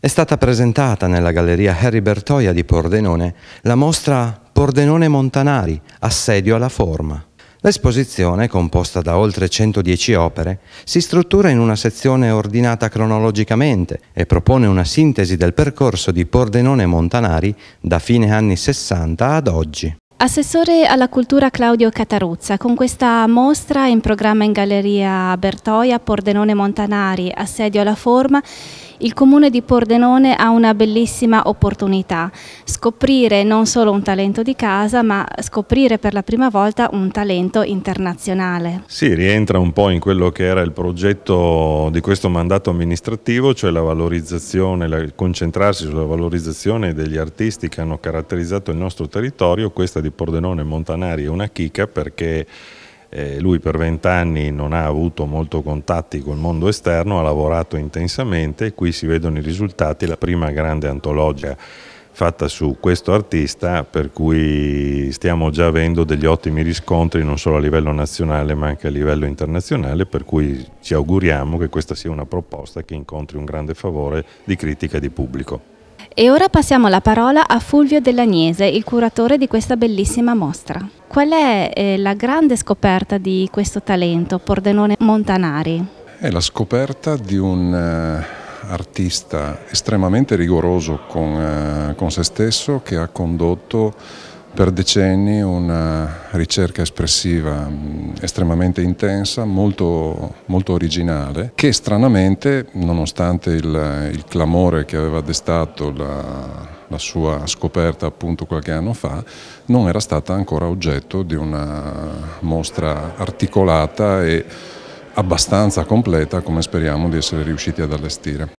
È stata presentata nella galleria Harry Bertoia di Pordenone la mostra Pordenone Montanari, Assedio alla forma. L'esposizione, composta da oltre 110 opere, si struttura in una sezione ordinata cronologicamente e propone una sintesi del percorso di Pordenone Montanari da fine anni 60 ad oggi. Assessore alla cultura Claudio Cataruzza, con questa mostra in programma in Galleria Bertoia, Pordenone Montanari, assedio alla forma, il comune di Pordenone ha una bellissima opportunità, scoprire non solo un talento di casa ma scoprire per la prima volta un talento internazionale. Sì, rientra un po' in quello che era il progetto di questo mandato amministrativo, cioè la valorizzazione, la, concentrarsi sulla valorizzazione degli artisti che hanno caratterizzato il nostro territorio, questa di di Pordenone Montanari è una chicca perché eh, lui per vent'anni non ha avuto molto contatti col mondo esterno, ha lavorato intensamente e qui si vedono i risultati, la prima grande antologia fatta su questo artista per cui stiamo già avendo degli ottimi riscontri non solo a livello nazionale ma anche a livello internazionale per cui ci auguriamo che questa sia una proposta che incontri un grande favore di critica e di pubblico. E ora passiamo la parola a Fulvio Dell'Agnese, il curatore di questa bellissima mostra. Qual è eh, la grande scoperta di questo talento, Pordenone Montanari? È la scoperta di un eh, artista estremamente rigoroso con, eh, con se stesso che ha condotto per decenni una ricerca espressiva estremamente intensa, molto, molto originale, che stranamente, nonostante il, il clamore che aveva destato la, la sua scoperta appunto qualche anno fa, non era stata ancora oggetto di una mostra articolata e abbastanza completa come speriamo di essere riusciti ad allestire.